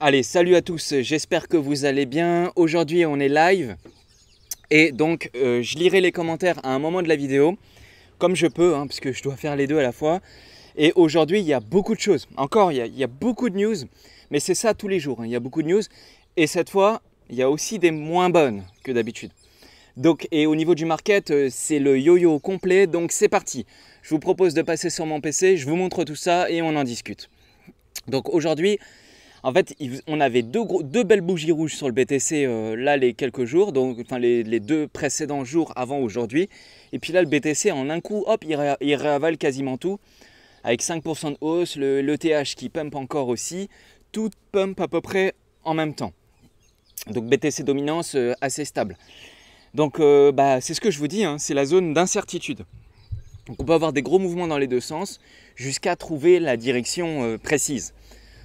Allez, salut à tous, j'espère que vous allez bien. Aujourd'hui, on est live. Et donc, euh, je lirai les commentaires à un moment de la vidéo, comme je peux, hein, puisque je dois faire les deux à la fois. Et aujourd'hui, il y a beaucoup de choses. Encore, il y a, beaucoup de news, mais c'est ça tous les jours. Hein. Il y a beaucoup de news. Et cette fois, il y a aussi des moins bonnes que d'habitude. Donc, et au niveau du market, euh, c'est le yo-yo complet. Donc, c'est parti. Je vous propose de passer sur mon PC, je vous montre tout ça et on en discute. Donc aujourd'hui, en fait, on avait deux, belles bougies rouges sur le BTC euh, là les quelques jours, donc enfin les, deux précédents jours avant aujourd'hui. Et puis là, le BTC en un coup, hop, il, quasiment tout avec 5% de hausse, le, le, qui pump encore aussi, tout pump à peu près en même temps. Donc BTC dominance euh, assez stable. Donc euh, bah, c'est ce que je vous dis, hein, c'est la zone d'incertitude on peut avoir des gros mouvements dans les deux sens jusqu'à trouver la direction euh, précise.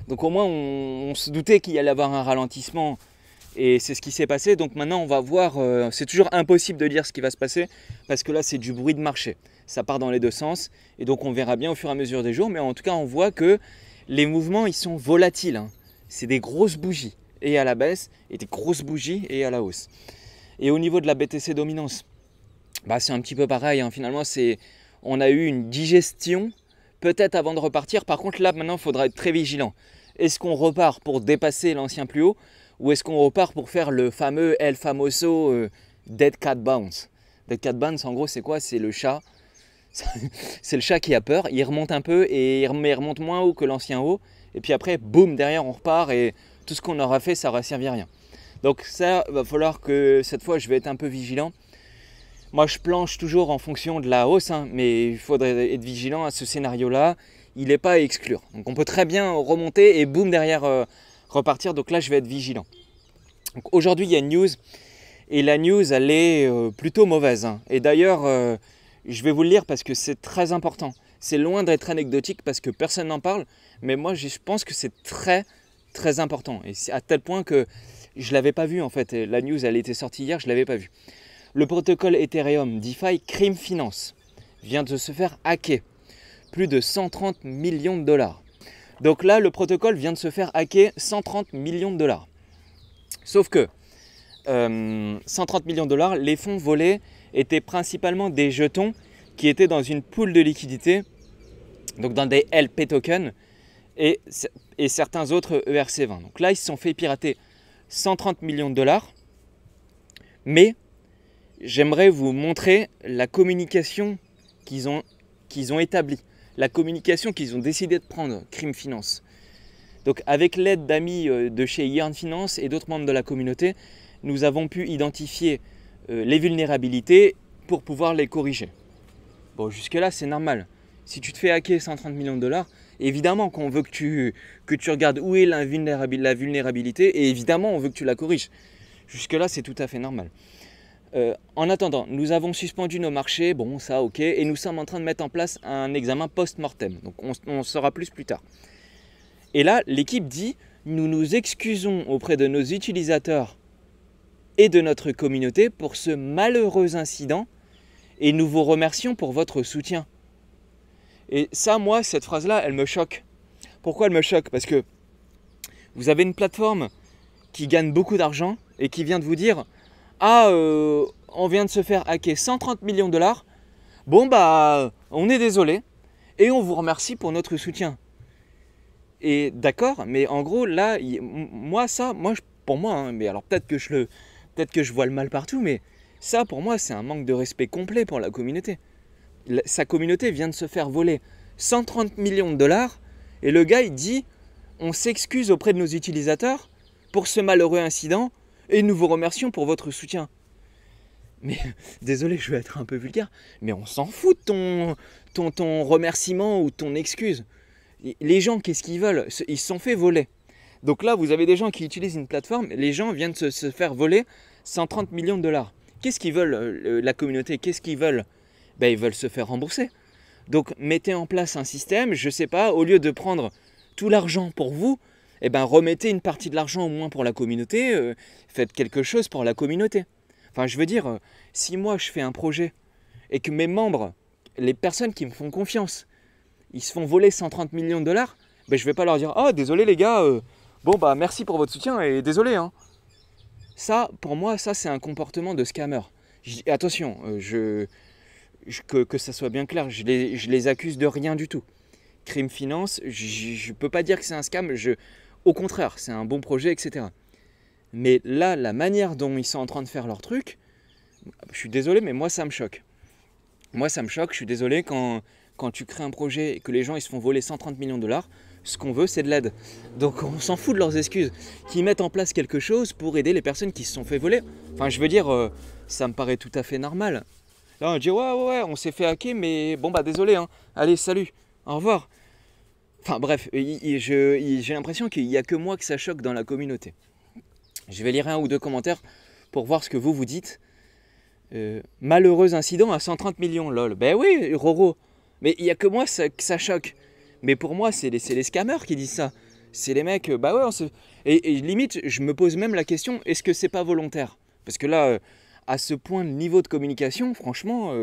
Donc au moins on, se doutait qu'il y allait avoir un ralentissement et c'est ce qui s'est passé. Donc maintenant on va voir, euh, c'est toujours impossible de dire ce qui va se passer parce que là c'est du bruit de marché. Ça part dans les deux sens et donc on verra bien au fur et à mesure des jours. Mais en tout cas on voit que les mouvements ils sont volatiles. Hein. C'est des grosses bougies et à la baisse et des grosses bougies et à la hausse. Et au niveau de la BTC dominance, bah, c'est un petit peu pareil. Hein. Finalement c'est on a eu une digestion peut-être avant de repartir. Par contre, là, maintenant, il faudra être très vigilant. Est-ce qu'on repart pour dépasser l'ancien plus haut ou est-ce qu'on repart pour faire le fameux El Famoso euh, Dead Cat Bounce Dead Cat Bounce, en gros, c'est quoi C'est le chat. c'est le chat qui a peur. Il remonte un peu et il remonte moins haut que l'ancien haut. Et puis après, boum, derrière, on repart et tout ce qu'on aura fait, ça aura servi à rien. Donc ça, va falloir que cette fois, je vais être un peu vigilant. Moi, je planche toujours en fonction de la hausse, hein, mais il faudrait être vigilant à ce scénario-là. Il n'est pas à exclure. Donc, on peut très bien remonter et boum, derrière euh, repartir. Donc là, je vais être vigilant. Aujourd'hui, il y a une news et la news, elle est euh, plutôt mauvaise. Hein. Et d'ailleurs, euh, je vais vous le lire parce que c'est très important. C'est loin d'être anecdotique parce que personne n'en parle, mais moi, je pense que c'est très, très important. Et c'est à tel point que je ne l'avais pas vu en fait. la news, elle était sortie hier, je ne l'avais pas vue. Le protocole Ethereum DeFi Crime Finance vient de se faire hacker. Plus de 130 millions de dollars. Donc là, le protocole vient de se faire hacker 130 millions de dollars. Sauf que 130 euh, millions de dollars, les fonds volés étaient principalement des jetons qui étaient dans une poule de liquidité, donc dans des LP tokens et, et certains autres ERC20. Donc là, ils se sont fait pirater 130 millions de dollars, mais j'aimerais vous montrer la communication qu'ils ont, établie, la communication qu'ils ont décidé de prendre, Crime Finance. Donc avec l'aide d'amis euh, de chez Yarn Finance et d'autres membres de la communauté, nous avons pu identifier euh, les vulnérabilités pour pouvoir les corriger. Bon, jusque-là, c'est normal. Si tu te fais hacker 130 millions de dollars, évidemment qu'on veut que tu, que tu regardes où est la vulnérabilité et évidemment on veut que tu la corriges. Jusque-là, c'est tout à fait normal. Euh, en attendant, nous avons suspendu nos marchés, bon ça ok, et nous sommes en train de mettre en place un examen post-mortem, donc on, on saura plus plus tard. Et là, l'équipe dit, nous nous excusons auprès de nos utilisateurs et de notre communauté pour ce malheureux incident, et nous vous remercions pour votre soutien. Et ça, moi, cette phrase-là, elle me choque. Pourquoi elle me choque Parce que vous avez une plateforme qui gagne beaucoup d'argent et qui vient de vous dire ah, euh, on vient de se faire hacker 130 millions de dollars, bon bah, on est désolé et on vous remercie pour notre soutien. Et d'accord, mais en gros, là, moi, ça, moi, pour moi, hein, mais alors peut-être que je le, peut-être que je vois le mal partout, mais ça, pour moi, c'est un manque de respect complet pour la communauté. sa communauté vient de se faire voler 130 millions de dollars et le gars, il dit, on s'excuse auprès de nos utilisateurs pour ce malheureux incident et nous vous remercions pour votre soutien. Mais désolé, je vais être un peu vulgaire, mais on s'en fout de ton, ton, remerciement ou ton excuse. Les gens, qu'est-ce qu'ils veulent Ils se sont fait voler. Donc là, vous avez des gens qui utilisent une plateforme, les gens viennent se, faire voler 130 millions de dollars. Qu'est-ce qu'ils veulent, euh, la communauté Qu'est-ce qu'ils veulent ben, Ils veulent se faire rembourser. Donc mettez en place un système, je ne sais pas, au lieu de prendre tout l'argent pour vous, eh ben, remettez une partie de l'argent au moins pour la communauté, euh, faites quelque chose pour la communauté. Enfin, je veux dire, euh, si moi je fais un projet et que mes membres, les personnes qui me font confiance, ils se font voler 130 millions de dollars, ben, je vais pas leur dire oh, désolé les gars, euh, bon, bah merci pour votre soutien et désolé. Hein. Ça, pour moi, ça c'est un comportement de scammer. attention, que, ça soit bien clair, je les, les accuse de rien du tout. Crime finance, je ne peux pas dire que c'est un scam, je, au contraire, c'est un bon projet, etc. Mais là, la manière dont ils sont en train de faire leur truc, je suis désolé, mais moi, ça me choque. Moi, ça me choque, je suis désolé quand, quand tu crées un projet et que les gens ils se font voler 130 millions de dollars, ce qu'on veut, c'est de l'aide. Donc on s'en fout de leurs excuses. Qu'ils mettent en place quelque chose pour aider les personnes qui se sont fait voler. Enfin, je veux dire, euh, ça me paraît tout à fait normal. Là, on dit ouais, ouais, ouais on s'est fait hacker, mais bon, bah désolé, hein. allez, salut, au revoir. Enfin bref, j'ai l'impression qu'il n'y a que moi que ça choque dans la communauté. Je vais lire un ou deux commentaires pour voir ce que vous vous dites. Euh, malheureux incident à 130 millions, lol. Ben oui, Roro. Mais il n'y a que moi ça, que ça choque. Mais pour moi, c'est les, les scammers qui disent ça. C'est les mecs, euh, bah ouais, et, limite, je me pose même la question, est-ce que c'est pas volontaire Parce que là, euh, à ce point de niveau de communication, franchement,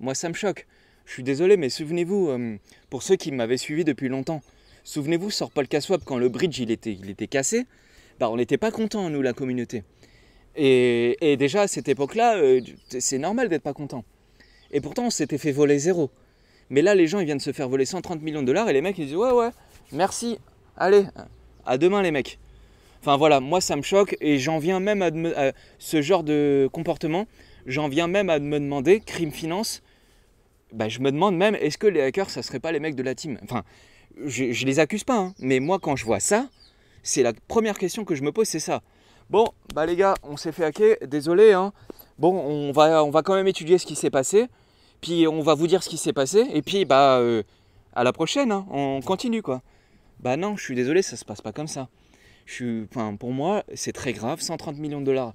moi ça me choque. Je suis désolé, mais souvenez-vous, euh, pour ceux qui m'avaient suivi depuis longtemps, souvenez-vous sort Paul Caswap, quand le bridge il était, il était cassé, bah, on n'était pas contents, nous, la communauté. Et, déjà, à cette époque-là, euh, c'est normal d'être pas content. Et pourtant, on s'était fait voler zéro. Mais là, les gens, ils viennent se faire voler 130 millions de dollars et les mecs, ils disent Ouais, ouais, merci, allez, à demain, les mecs. Enfin voilà, moi ça me choque et j'en viens même à, ce genre de comportement. J'en viens même à me demander, crime finance, bah, je me demande même, est-ce que les hackers, ça serait pas les mecs de la team Enfin, je, les accuse pas, hein, mais moi, quand je vois ça, c'est la première question que je me pose, c'est ça. Bon, bah les gars, on s'est fait hacker, désolé, hein. Bon, on va, on va quand même étudier ce qui s'est passé, puis on va vous dire ce qui s'est passé, et puis, bah, euh, à la prochaine, hein, on continue, quoi. Bah non, je suis désolé, ça se passe pas comme ça. Je pour moi, c'est très grave, 130 millions de dollars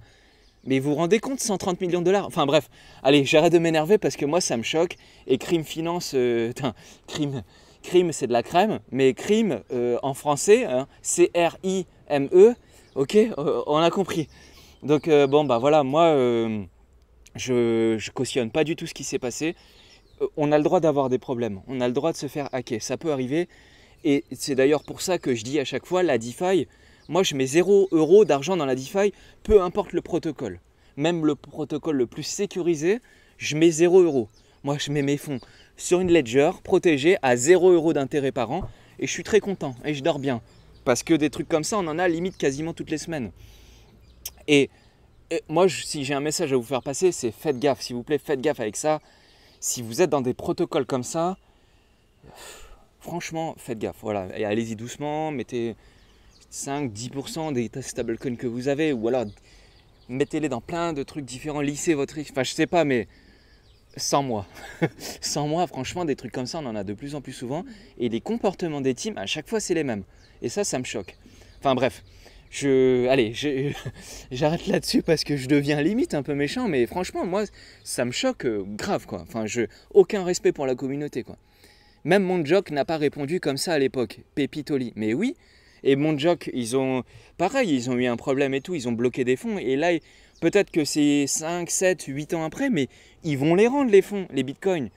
mais vous vous rendez compte, 130 millions de dollars Enfin bref, allez, j'arrête de m'énerver parce que moi ça me choque. Et crime finance, euh, crime, crime c'est de la crème, mais crime euh, en français, hein, C-R-I-M-E, ok, euh, on a compris. Donc bon, bah voilà, moi je, je cautionne pas du tout ce qui s'est passé. on a le droit d'avoir des problèmes, on a le droit de se faire hacker, ça peut arriver. Et c'est d'ailleurs pour ça que je dis à chaque fois, la DeFi, moi, je mets 0 euros d'argent dans la DeFi, peu importe le protocole. Même le protocole le plus sécurisé, je mets 0 euros. Moi, je mets mes fonds sur une ledger protégée à 0 euros d'intérêt par an et je suis très content et je dors bien. Parce que des trucs comme ça, on en a limite quasiment toutes les semaines. Et, moi, si j'ai un message à vous faire passer, c'est faites gaffe, s'il vous plaît, faites gaffe avec ça. Si vous êtes dans des protocoles comme ça, franchement, faites gaffe. Voilà, et allez-y doucement, mettez, 5-10% des stablecoins que vous avez, ou alors mettez-les dans plein de trucs différents, lissez votre risque, enfin je sais pas, mais sans moi. sans moi, franchement, des trucs comme ça, on en a de plus en plus souvent, et les comportements des teams, à chaque fois, c'est les mêmes. Et ça, ça me choque. Enfin bref, je... Allez, j'arrête là-dessus parce que je deviens limite un peu méchant, mais franchement, moi, ça me choque euh, grave, quoi. Enfin, je... Aucun respect pour la communauté, quoi. Même mon joke n'a pas répondu comme ça à l'époque, Pépitoli. Mais oui, et Monjok, ils ont, pareil, ils ont eu un problème et tout, ils ont bloqué des fonds. Et là, peut-être que c'est 5, 7, 8 ans après, mais ils vont les rendre, les fonds, les bitcoins.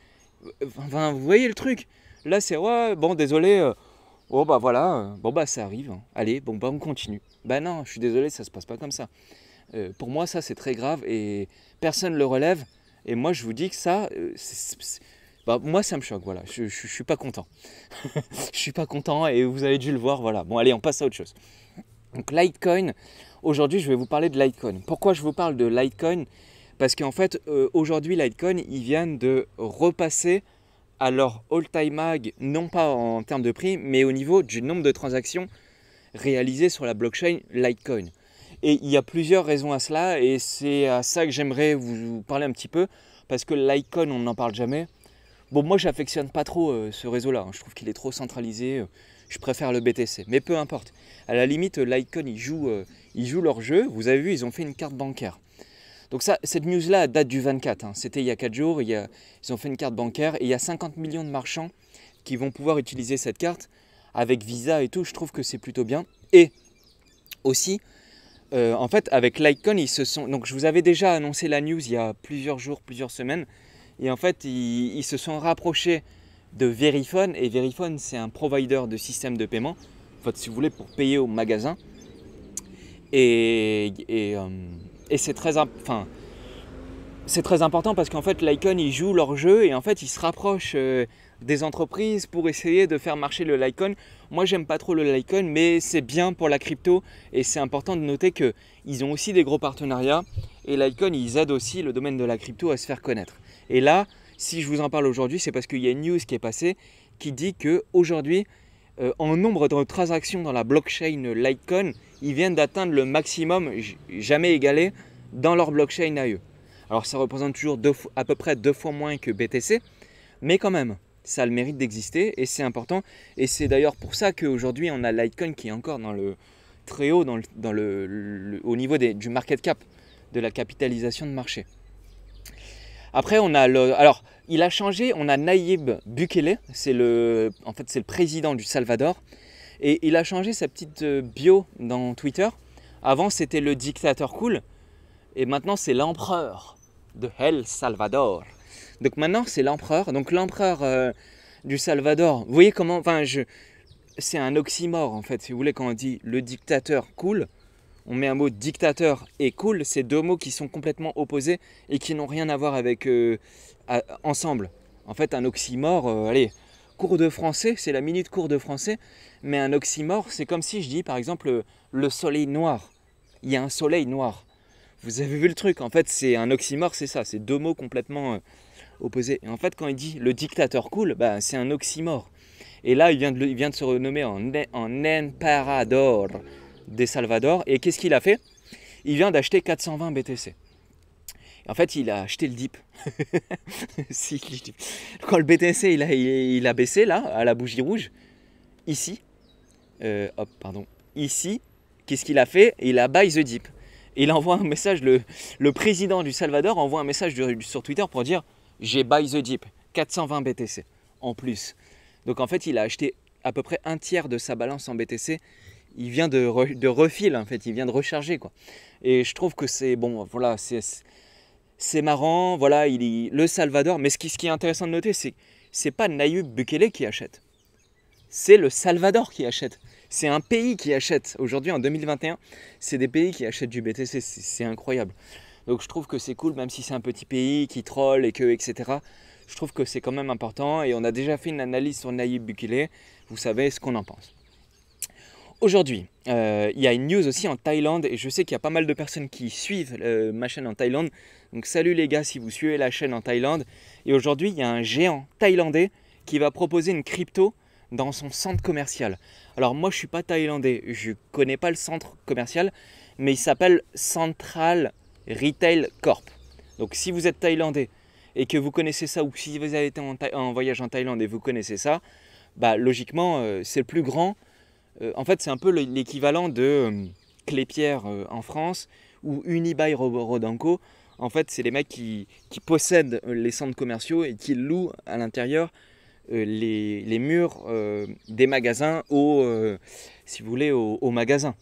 Enfin, vous voyez le truc. Là, c'est, ouais, bon, désolé, oh bah voilà, euh, bon bah ça arrive. Hein. Allez, bon bah on continue. Bah non, je suis désolé, ça se passe pas comme ça. Euh, pour moi, ça, c'est très grave et personne le relève. Et moi, je vous dis que ça, bah, moi ça me choque, voilà, je, je, suis pas content. je suis pas content et vous avez dû le voir, voilà. Bon allez, on passe à autre chose. Donc Litecoin, aujourd'hui je vais vous parler de Litecoin. Pourquoi je vous parle de Litecoin Parce qu'en fait, euh, aujourd'hui Litecoin, ils viennent de repasser à leur all-time mag, non pas en termes de prix, mais au niveau du nombre de transactions réalisées sur la blockchain Litecoin. Et il y a plusieurs raisons à cela, et c'est à ça que j'aimerais vous parler un petit peu, parce que Litecoin, on n'en parle jamais, Bon, moi, j'affectionne pas trop euh, ce réseau-là. Hein. Je trouve qu'il est trop centralisé. Euh, je préfère le BTC. Mais peu importe. À la limite, euh, l'Icon, ils jouent, ils leur jeu. Vous avez vu, ils ont fait une carte bancaire. Donc ça, cette news-là date du 24. Hein. C'était il y a 4 jours. Il y a, ils ont fait une carte bancaire. Et il y a 50 millions de marchands qui vont pouvoir utiliser cette carte avec Visa et tout. Je trouve que c'est plutôt bien. Et aussi, en fait, avec l'Icon, ils se sont... Donc je vous avais déjà annoncé la news il y a plusieurs jours, plusieurs semaines. Et en fait, ils, se sont rapprochés de Verifone. Et Verifone, c'est un provider de système de paiement, en si vous voulez, pour payer au magasin. Et, euh, c'est très, enfin, très important parce qu'en fait, l'Icon, ils jouent leur jeu et en fait, ils se rapprochent euh, des entreprises pour essayer de faire marcher le Lycon. Moi, j'aime pas trop le Lycon, mais c'est bien pour la crypto et c'est important de noter qu'ils ont aussi des gros partenariats et l'Icon ils aident aussi le domaine de la crypto à se faire connaître. Et là, si je vous en parle aujourd'hui, c'est parce qu'il y a une news qui est passée qui dit qu'aujourd'hui, euh, en nombre de transactions dans la blockchain Litecoin, ils viennent d'atteindre le maximum jamais égalé dans leur blockchain à eux. Alors ça représente toujours à peu près deux fois moins que BTC, mais quand même, ça a le mérite d'exister et c'est important. Et c'est d'ailleurs pour ça qu'aujourd'hui on a Litecoin qui est encore dans le très haut dans au niveau du market cap, de la capitalisation de marché. Après, on a Alors, il a changé, on a Nayib Bukele, c'est le, en fait, c'est le président du Salvador. Et il a changé sa petite euh, bio dans Twitter. Avant, c'était le dictateur cool. Et maintenant, c'est l'empereur de El Salvador. Donc maintenant, c'est l'empereur. Donc l'empereur euh, du Salvador. Vous voyez comment. Enfin, je... c'est un oxymore, en fait, si vous voulez, quand on dit le dictateur cool on met un mot dictateur et cool, c'est deux mots qui sont complètement opposés et qui n'ont rien à voir avec euh, ensemble. En fait, un oxymore, euh, allez, cours de français, c'est la minute cours de français, mais un oxymore, c'est comme si je dis par exemple euh, le soleil noir. Il y a un soleil noir. Vous avez vu le truc, en fait, c'est un oxymore, c'est ça, c'est deux mots complètement opposés. Et en fait, quand il dit le dictateur cool, bah, c'est un oxymore. Et là, il vient de, se renommer en, en emperador des Salvador. Et qu'est-ce qu'il a fait Il vient d'acheter 420 BTC. En fait, il a acheté le dip. quand le BTC il a, il a, baissé là, à la bougie rouge, ici, euh, pardon, ici, qu'est-ce qu'il a fait Il a buy the dip. Il envoie un message, le, le président du Salvador envoie un message sur Twitter pour dire j'ai buy the dip, 420 BTC en plus. Donc en fait, il a acheté à peu près un tiers de sa balance en BTC il vient de, refil en fait, il vient de recharger quoi. Et je trouve que c'est bon, voilà, c'est marrant, voilà, il y, le Salvador. Mais ce qui, est intéressant de noter, c'est c'est pas Nayib Bukele qui achète, c'est le Salvador qui achète. C'est un pays qui achète. Aujourd'hui, en 2021, c'est des pays qui achètent du BTC. C'est incroyable. Donc je trouve que c'est cool, même si c'est un petit pays qui troll et que, etc. Je trouve que c'est quand même important et on a déjà fait une analyse sur Nayib Bukele. Vous savez ce qu'on en pense aujourd'hui. Euh, il y a une news aussi en Thaïlande et je sais qu'il y a pas mal de personnes qui suivent euh, ma chaîne en Thaïlande. Donc salut les gars si vous suivez la chaîne en Thaïlande. Et aujourd'hui il y a un géant thaïlandais qui va proposer une crypto dans son centre commercial. Alors moi je suis pas thaïlandais, je connais pas le centre commercial, mais il s'appelle Central Retail Corp. Donc si vous êtes thaïlandais et que vous connaissez ça ou si vous avez été en, voyage en Thaïlande et vous connaissez ça, bah logiquement euh, c'est le plus grand euh, en fait, c'est un peu l'équivalent de Clépierre euh, euh, en France ou Unibail Rodanco. En fait, c'est les mecs qui, possèdent les centres commerciaux et qui louent à l'intérieur les, murs des magasins ou, si vous voulez, aux magasins.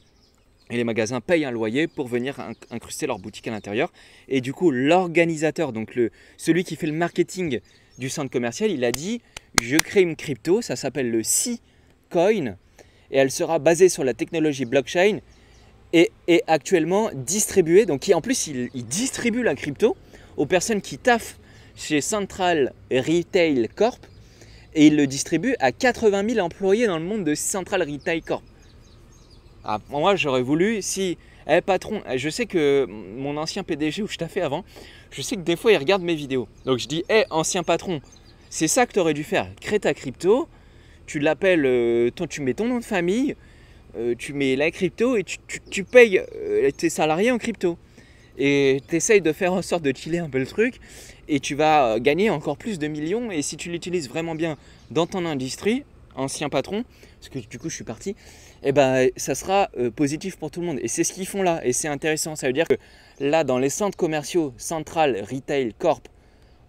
Et les magasins payent un loyer pour venir incruster leur boutique à l'intérieur. Et du coup, l'organisateur, donc le, celui qui fait le marketing du centre commercial, il a dit je crée une crypto, ça s'appelle le C-Coin et elle sera basée sur la technologie blockchain et est actuellement distribuée. Donc en plus il, distribue la crypto aux personnes qui taffent chez Central Retail Corp et il le distribue à 80 000 employés dans le monde de Central Retail Corp. Ah, moi j'aurais voulu si eh patron, eh, je sais que mon ancien PDG où je taffais fait avant, je sais que des fois il regarde mes vidéos. Donc je dis, Eh ancien patron, c'est ça que tu aurais dû faire. Crée ta crypto, tu l'appelles, euh, tu mets ton nom de famille, euh, tu mets la crypto et tu, tu, payes euh, tes salariés en crypto. Et tu essayes de faire en sorte de chiller un peu le truc et tu vas gagner encore plus de millions. Et si tu l'utilises vraiment bien dans ton industrie, ancien patron, parce que du coup je suis parti, et eh ben, ça sera positif pour tout le monde. Et c'est ce qu'ils font là, et c'est intéressant. Ça veut dire que là, dans les centres commerciaux Central Retail Corp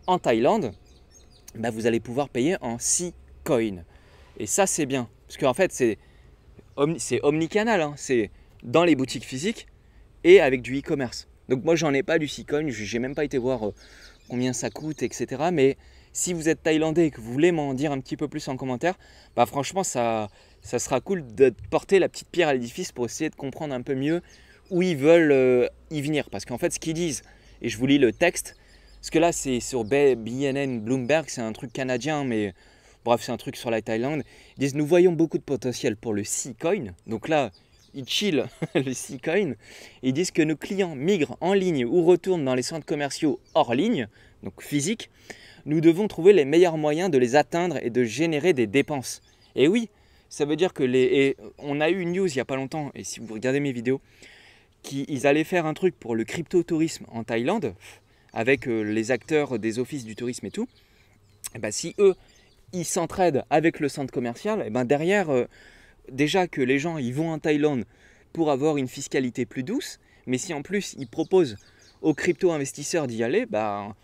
en Thaïlande, ben, vous allez pouvoir payer en 6 coins. Et ça, c'est bien. Parce qu'en fait, c'est omnicanal. Hein. C'est dans les boutiques physiques et avec du e-commerce. Donc moi, j'en ai pas du Je J'ai même pas été voir euh, combien ça coûte, etc. Mais si vous êtes thaïlandais et que vous voulez m'en dire un petit peu plus en commentaire, bah franchement, ça, ça sera cool de porter la petite pierre à l'édifice pour essayer de comprendre un peu mieux où ils veulent euh, y venir. Parce qu'en fait, ce qu'ils disent, et je vous lis le texte, parce que là, c'est sur BNN Bloomberg, c'est un truc canadien, mais Bref, c'est un truc sur la Thaïlande. Ils disent nous voyons beaucoup de potentiel pour le C-Coin. Donc là, ils chillent le C-Coin. Ils disent que nos clients migrent en ligne ou retournent dans les centres commerciaux hors ligne, donc physique. Nous devons trouver les meilleurs moyens de les atteindre et de générer des dépenses. Et oui, ça veut dire que les. on a eu une news il n'y a pas longtemps, et si vous regardez mes vidéos, qu'ils allaient faire un truc pour le crypto-tourisme en Thaïlande, avec euh, les acteurs des offices du tourisme et tout. Et bah si eux, ils s'entraident avec le centre commercial, et eh ben derrière, euh, déjà que les gens ils vont en Thaïlande pour avoir une fiscalité plus douce, mais si en plus ils proposent aux crypto-investisseurs d'y aller, ben,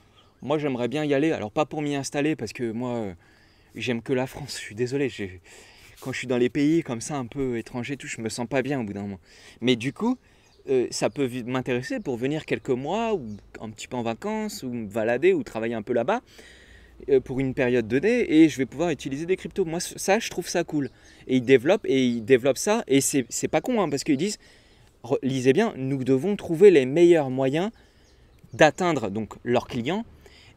moi j'aimerais bien y aller. Alors pas pour m'y installer, parce que moi euh, j'aime que la France, je suis désolé, quand je suis dans les pays comme ça un peu étranger tout, je me sens pas bien au bout d'un moment. Mais du coup, euh, ça peut m'intéresser pour venir quelques mois ou un petit peu en vacances ou me balader ou travailler un peu là-bas. Euh, pour une période donnée et je vais pouvoir utiliser des cryptos. Moi, ça, je trouve ça cool. Et ils développent et ils développent ça et c'est pas con hein, parce qu'ils disent, lisez bien, nous devons trouver les meilleurs moyens d'atteindre donc leurs clients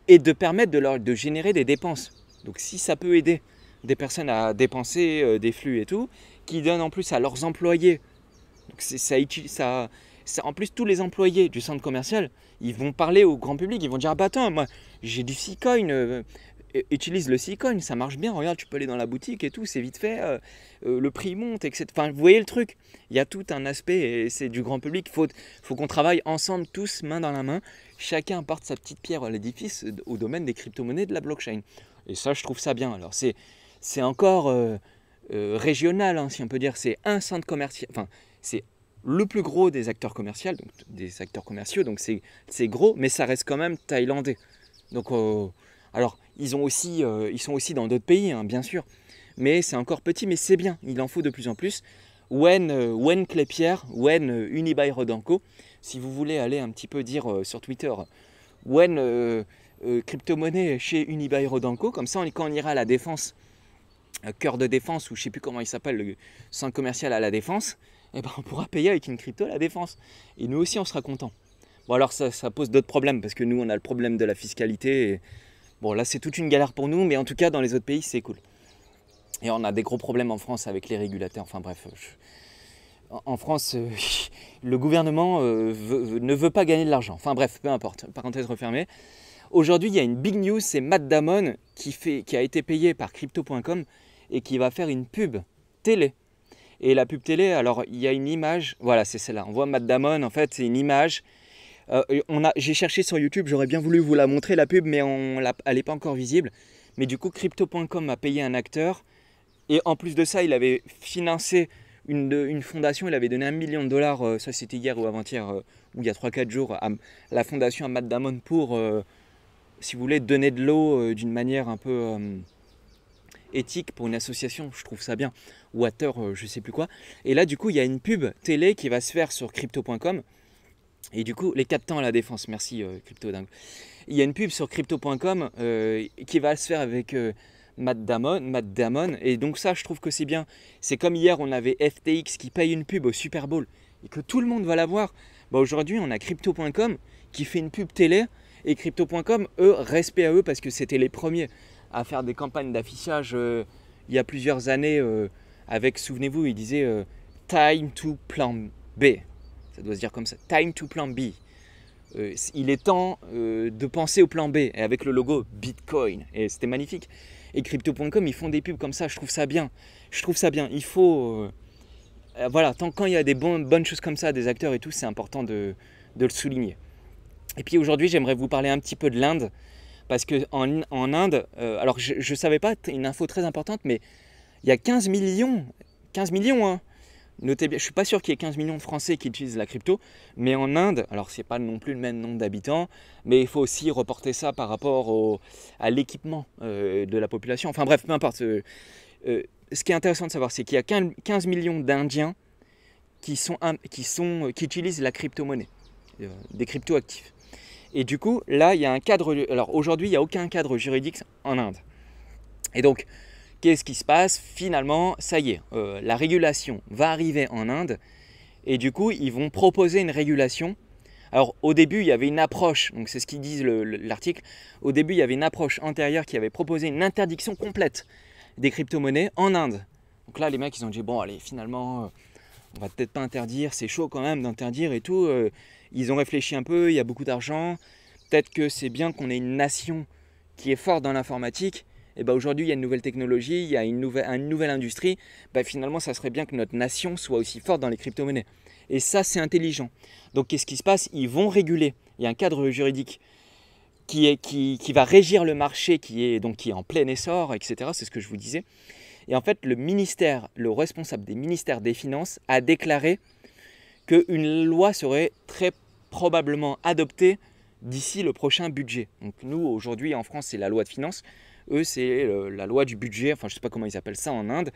et de permettre de, leur, de générer des dépenses. Donc si ça peut aider des personnes à dépenser euh, des flux et tout, qui donnent en plus à leurs employés. Donc ça, ça, en plus, tous les employés du centre commercial, ils vont parler au grand public, ils vont dire ah, bah attends, moi j'ai du C-Coin, euh, euh, utilise le C-Coin, ça marche bien, regarde, tu peux aller dans la boutique et tout, c'est vite fait, euh, le prix monte, etc. Enfin, vous voyez le truc, il y a tout un aspect, et c'est du grand public, il faut, qu'on travaille ensemble, tous, main dans la main, chacun apporte sa petite pierre à l'édifice au domaine des crypto-monnaies de la blockchain. Et ça, je trouve ça bien. Alors, c'est, encore régional, hein, si on peut dire, c'est un centre commercial, enfin, c'est le plus gros des acteurs commerciaux, donc des acteurs commerciaux, donc c'est gros, mais ça reste quand même thaïlandais. Donc, euh, alors ils ont aussi, euh, ils sont aussi dans d'autres pays, hein, bien sûr, mais c'est encore petit, mais c'est bien. Il en faut de plus en plus. Wen, euh, Wen Clépierre, Wen si vous voulez aller un petit peu dire sur Twitter, Wen crypto-monnaie chez Unibay Rodanco, comme ça on, quand on ira à la défense euh, cœur de défense ou je sais plus comment il s'appelle, le centre commercial à la défense, et eh ben, on pourra payer avec une crypto la défense. Et nous aussi, on sera content. Bon, alors ça, pose d'autres problèmes parce que nous, on a le problème de la fiscalité. Et... Bon, là, c'est toute une galère pour nous, mais en tout cas, dans les autres pays, c'est cool. Et on a des gros problèmes en France avec les régulateurs. Enfin, bref. En France, euh, le gouvernement euh, ne veut pas gagner de l'argent. Enfin, bref, peu importe. Parenthèse refermée. Aujourd'hui, il y a une big news c'est Matt Damon qui, fait, qui a été payé par Crypto.com et qui va faire une pub télé. Et la pub télé, alors il y a une image, voilà, c'est celle-là. On voit Matt Damon, en fait, c'est une image. Euh, on a, j'ai cherché sur YouTube, j'aurais bien voulu vous la montrer la pub, mais on, elle n'est pas encore visible. Mais du coup, crypto.com a payé un acteur et en plus de ça, il avait financé une, fondation, il avait donné un million de dollars, euh, ça c'était hier ou avant-hier, euh, ou il y a 3-4 jours, à, la fondation à Matt Damon pour, si vous voulez, donner de l'eau d'une manière un peu éthique pour une association, je trouve ça bien. Water, euh, je sais plus quoi. Et là, du coup, il y a une pub télé qui va se faire sur crypto.com. Et du coup, les quatre temps à la défense, merci euh, Crypto Dingue. Il y a une pub sur crypto.com euh, qui va se faire avec Matt, Damon, Damon. Et donc, ça, je trouve que c'est bien. C'est comme hier, on avait FTX qui paye une pub au Super Bowl et que tout le monde va la voir. Bah, Aujourd'hui, on a crypto.com qui fait une pub télé et crypto.com, eux, respect à eux parce que c'était les premiers à faire des campagnes d'affichage euh, il y a plusieurs années euh, avec, souvenez-vous, il disait euh, Time to plan B. Ça doit se dire comme ça, Time to plan B. il est temps de penser au plan B et avec le logo Bitcoin. Et c'était magnifique. Et crypto.com, ils font des pubs comme ça, je trouve ça bien. Je trouve ça bien. Il faut. voilà, tant quand il y a des bonnes choses comme ça, des acteurs et tout, c'est important de, de le souligner. Et puis aujourd'hui, j'aimerais vous parler un petit peu de l'Inde. Parce qu'en en, Inde, euh, alors je ne savais pas une info très importante, mais il y a 15 millions, 15 millions, hein, Notez bien, je suis pas sûr qu'il y ait 15 millions de Français qui utilisent la crypto, mais en Inde, alors c'est pas non plus le même nombre d'habitants, mais il faut aussi reporter ça par rapport à l'équipement euh, de la population. Enfin bref, peu importe. Euh, ce qui est intéressant de savoir, c'est qu'il y a 15 millions d'Indiens qui, qui, sont, qui utilisent la crypto-monnaie, des crypto-actifs. Et du coup, là, il y a un cadre. Alors aujourd'hui, il n'y a aucun cadre juridique en Inde. Et donc, qu'est-ce qui se passe Finalement, ça y est, euh, la régulation va arriver en Inde. Et du coup, ils vont proposer une régulation. Alors au début, il y avait une approche, donc c'est ce qu'ils disent l'article, au début, il y avait une approche antérieure qui avait proposé une interdiction complète des crypto-monnaies en Inde. Donc là, les mecs, ils ont dit, bon, allez, finalement, euh, on va peut-être pas interdire, c'est chaud quand même d'interdire et tout. Euh, ils ont réfléchi un peu, il y a beaucoup d'argent. Peut-être que c'est bien qu'on ait une nation qui est forte dans l'informatique. Et eh ben, aujourd'hui, il y a une nouvelle technologie, il y a une nouvelle, industrie. Ben, finalement, ça serait bien que notre nation soit aussi forte dans les crypto-monnaies. Et ça, c'est intelligent. Donc, qu'est-ce qui se passe Ils vont réguler. Il y a un cadre juridique qui, va régir le marché, qui est donc qui est en plein essor, etc. C'est ce que je vous disais. Et en fait, le ministère, le responsable des ministères des Finances a déclaré qu'une loi serait très probablement adoptée d'ici le prochain budget. Donc nous, aujourd'hui, en France, c'est la loi de finances. Eux, c'est la loi du budget, enfin je ne sais pas comment ils appellent ça en Inde.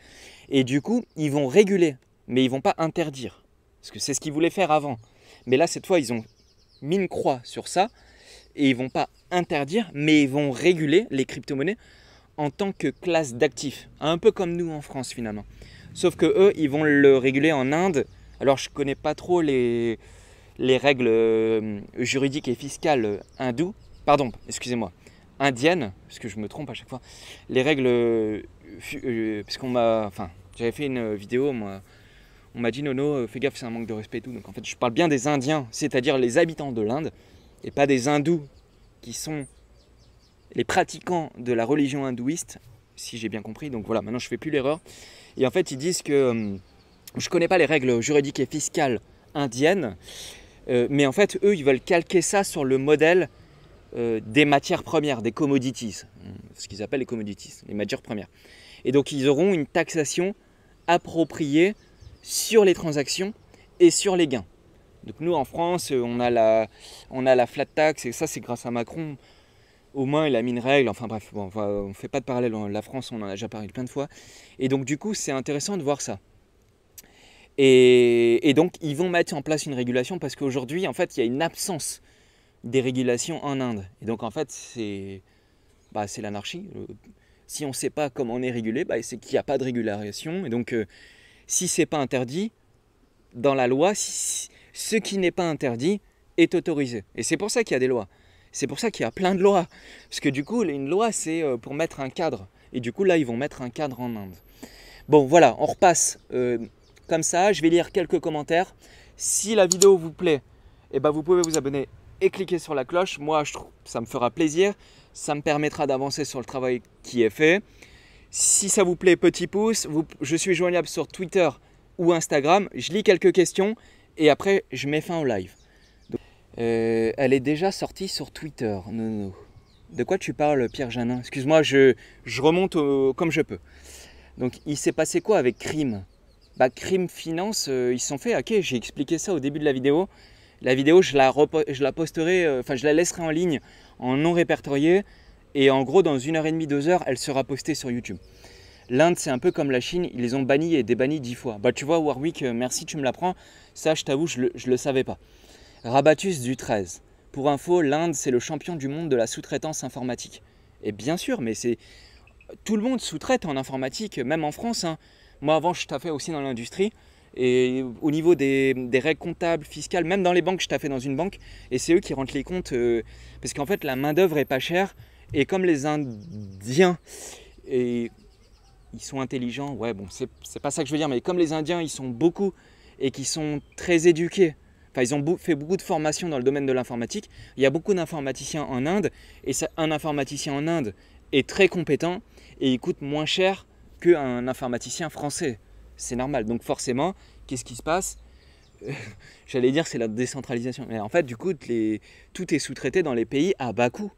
Et du coup, ils vont réguler, mais ils vont pas interdire. Parce que c'est ce qu'ils voulaient faire avant. Mais là, cette fois, ils ont mis une croix sur ça. Et ils vont pas interdire, mais ils vont réguler les crypto-monnaies en tant que classe d'actifs, un peu comme nous en France finalement. Sauf que eux, ils vont le réguler en Inde. Alors je connais pas trop les, les règles euh, juridiques et fiscales hindoues, pardon, excusez-moi, indiennes, parce que je me trompe à chaque fois. Les règles, euh, euh, parce qu'on m'a, enfin, j'avais fait une vidéo, moi, on m'a dit non, fais gaffe, c'est un manque de respect et tout. Donc en fait, je parle bien des Indiens, c'est-à-dire les habitants de l'Inde, et pas des hindous qui sont les pratiquants de la religion hindouiste, si j'ai bien compris. Donc voilà, maintenant je fais plus l'erreur. Et en fait, ils disent que hum, je connais pas les règles juridiques et fiscales indiennes, euh, mais en fait, eux, ils veulent calquer ça sur le modèle euh, des matières premières, des commodities, hum, ce qu'ils appellent les commodities, les matières premières. Et donc, ils auront une taxation appropriée sur les transactions et sur les gains. Donc nous en France, on a on a la flat tax et ça c'est grâce à Macron au moins il a mis une règle, enfin bref, on fait pas de parallèle, hein. la France on en a déjà parlé plein de fois, et donc du coup c'est intéressant de voir ça. Et, donc ils vont mettre en place une régulation parce qu'aujourd'hui en fait il y a une absence des régulations en Inde, et donc en fait c'est bah, l'anarchie. Si on ne sait pas comment on est régulé, bah, c'est qu'il n'y a pas de régulation, et donc euh, si c'est pas interdit, dans la loi, ce qui n'est pas interdit est autorisé. Et c'est pour ça qu'il y a des lois. C'est pour ça qu'il y a plein de lois. Parce que du coup, une loi, c'est euh, pour mettre un cadre. Et du coup, là, ils vont mettre un cadre en Inde. Bon, voilà, on repasse euh, comme ça. Je vais lire quelques commentaires. Si la vidéo vous plaît, eh ben, vous pouvez vous abonner et cliquer sur la cloche. Moi, je ça me fera plaisir. Ça me permettra d'avancer sur le travail qui est fait. Si ça vous plaît, petit pouce. je suis joignable sur Twitter ou Instagram. Je lis quelques questions et après, je mets fin au live. Euh, elle est déjà sortie sur Twitter, Nono. De quoi tu parles, Pierre Janin Excuse-moi, je, remonte comme je peux. Donc, il s'est passé quoi avec Crime Bah, Crime Finance, euh, ils se sont fait Ok, J'ai expliqué ça au début de la vidéo. La vidéo, je la, posterai, euh, enfin, je la laisserai en ligne en non répertorié. Et en gros, dans une heure et demie, deux heures, elle sera postée sur YouTube. L'Inde, c'est un peu comme la Chine, ils les ont bannis et débannis dix fois. Bah, tu vois, Warwick, merci, tu me l'apprends. Ça, je t'avoue, je je le savais pas. Rabatus du 13. Pour info, l'Inde, c'est le champion du monde de la sous-traitance informatique. Et bien sûr, mais c'est. Tout le monde sous-traite en informatique, même en France. Hein. Moi, avant, je taffais aussi dans l'industrie. Et au niveau des, règles comptables, fiscales, même dans les banques, je taffais dans une banque. Et c'est eux qui rentrent les comptes. Euh, parce qu'en fait, la main-d'œuvre est pas chère. Et comme les Indiens. Et ils sont intelligents, ouais, bon, c'est pas ça que je veux dire, mais comme les Indiens, ils sont beaucoup et qui sont très éduqués Enfin, ils ont fait beaucoup de formations dans le domaine de l'informatique. Il y a beaucoup d'informaticiens en Inde, et un informaticien en Inde est très compétent et il coûte moins cher qu'un informaticien français. C'est normal. Donc forcément, qu'est-ce qui se passe J'allais dire c'est la décentralisation. Mais en fait, du coup, tout est sous-traité dans les pays à bas coût.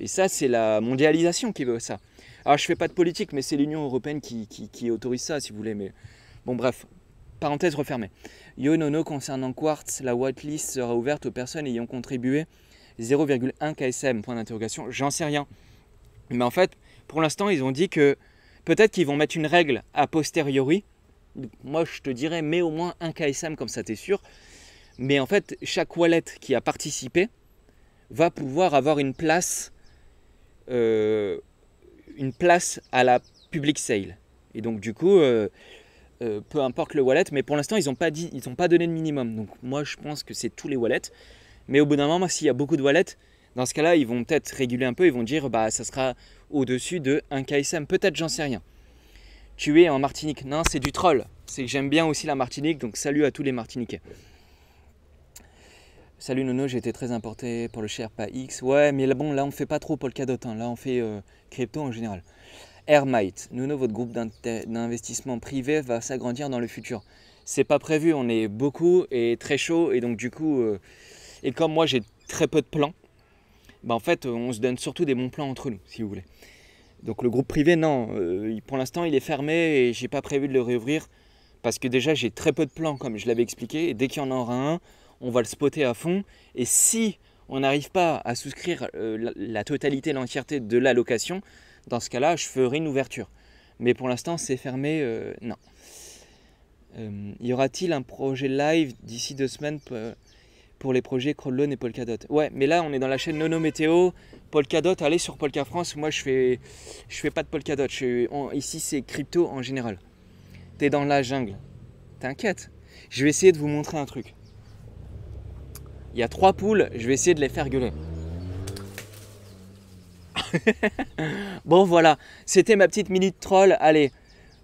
Et ça, c'est la mondialisation qui veut ça. Alors, je fais pas de politique, mais c'est l'Union européenne qui, qui autorise ça, si vous voulez. Mais bon, bref, Parenthèse refermée. Yo, nono, concernant Quartz, la list sera ouverte aux personnes ayant contribué 0,1 KSM. Point d'interrogation, j'en sais rien. Mais en fait, pour l'instant, ils ont dit que peut-être qu'ils vont mettre une règle a posteriori. Moi, je te dirais, mets au moins 1 KSM, comme ça t'es sûr. Mais en fait, chaque wallet qui a participé va pouvoir avoir une place, euh, une place à la public sale. Et donc, du coup. Euh, euh, peu importe le wallet, mais pour l'instant, ils n'ont pas, dit, ils ont pas donné de minimum. Donc moi, je pense que c'est tous les wallets. Mais au bout d'un moment, s'il y a beaucoup de wallets, dans ce cas-là, ils vont peut-être réguler un peu, ils vont dire, bah, ça sera au-dessus de 1 KSM, peut-être, j'en sais rien. Tu es en Martinique. Non, c'est du troll. C'est que j'aime bien aussi la Martinique, donc salut à tous les Martiniquais. Salut Nono, j'ai été très importé pour le Sherpa X. Ouais, mais là, bon, là, on fait pas trop pour le Hein. Là, on fait euh, crypto en général. « Hermite, Nuno, votre groupe d'investissement privé va s'agrandir dans le futur. C'est pas prévu, on est beaucoup et très chaud, et donc du coup, euh, et comme moi j'ai très peu de plans, bah en fait on se donne surtout des bons plans entre nous, si vous voulez. Donc le groupe privé, non, euh, pour l'instant il est fermé et j'ai pas prévu de le réouvrir parce que déjà j'ai très peu de plans, comme je l'avais expliqué, et dès qu'il y en aura un, on va le spotter à fond, et si on n'arrive pas à souscrire euh, la, la, totalité, l'entièreté de l'allocation, dans ce cas-là, je ferai une ouverture. Mais pour l'instant, c'est fermé, euh, non. Euh, y aura-t-il un projet live d'ici deux semaines pour les projets Crawlone et Polkadot Ouais, mais là, on est dans la chaîne Nono Météo. Polkadot, allez sur Polka France. Moi, je fais, je fais pas de Polkadot. ici, c'est crypto en général. T'es dans la jungle. T'inquiète. Je vais essayer de vous montrer un truc. Il y a trois poules, je vais essayer de les faire gueuler. bon voilà, c'était ma petite minute troll. Allez,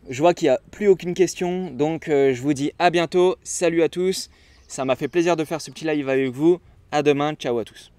je vois qu'il n'y a plus aucune question, donc euh, je vous dis à bientôt. Salut à tous. Ça m'a fait plaisir de faire ce petit live avec vous. À demain. Ciao à tous.